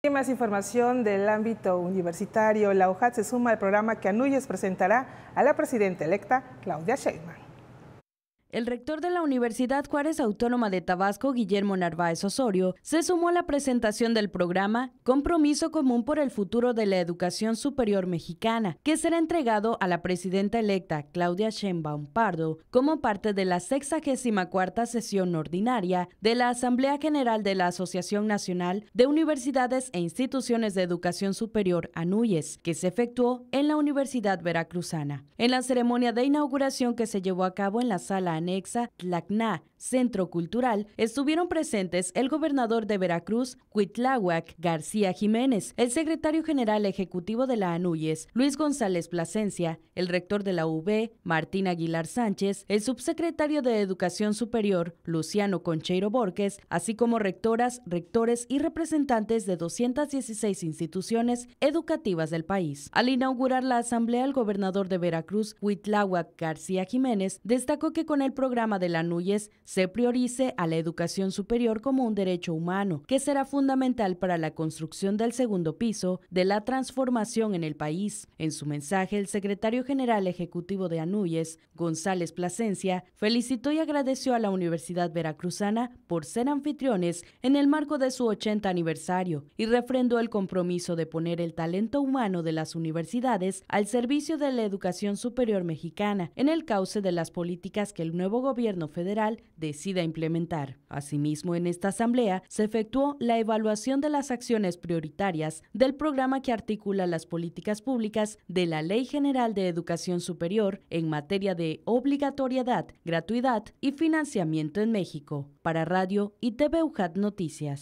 Y más información del ámbito universitario, la UJAT se suma al programa que Anuyes presentará a la presidenta electa Claudia Sheinbaum. El rector de la Universidad Juárez Autónoma de Tabasco, Guillermo Narváez Osorio, se sumó a la presentación del programa Compromiso Común por el Futuro de la Educación Superior Mexicana, que será entregado a la presidenta electa Claudia Sheinbaum Pardo como parte de la 64 sesión ordinaria de la Asamblea General de la Asociación Nacional de Universidades e Instituciones de Educación Superior ANUYES, que se efectuó en la Universidad Veracruzana. En la ceremonia de inauguración que se llevó a cabo en la sala anexa Tlacna, Centro Cultural, estuvieron presentes el gobernador de Veracruz, Cuitláhuac García Jiménez, el secretario general ejecutivo de la ANUYES, Luis González Plasencia, el rector de la UB, Martín Aguilar Sánchez, el subsecretario de Educación Superior, Luciano Concheiro Borges, así como rectoras, rectores y representantes de 216 instituciones educativas del país. Al inaugurar la asamblea, el gobernador de Veracruz, Huitláhuac García Jiménez, destacó que con el el programa de la núñez se priorice a la educación superior como un derecho humano, que será fundamental para la construcción del segundo piso de la transformación en el país. En su mensaje, el secretario general ejecutivo de ANUYES, González Plasencia, felicitó y agradeció a la Universidad Veracruzana por ser anfitriones en el marco de su 80 aniversario y refrendó el compromiso de poner el talento humano de las universidades al servicio de la educación superior mexicana en el cauce de las políticas que el nuevo gobierno federal decida implementar. Asimismo, en esta asamblea se efectuó la evaluación de las acciones prioritarias del programa que articula las políticas públicas de la Ley General de Educación Superior en materia de obligatoriedad, gratuidad y financiamiento en México. Para Radio y TV UJAT Noticias.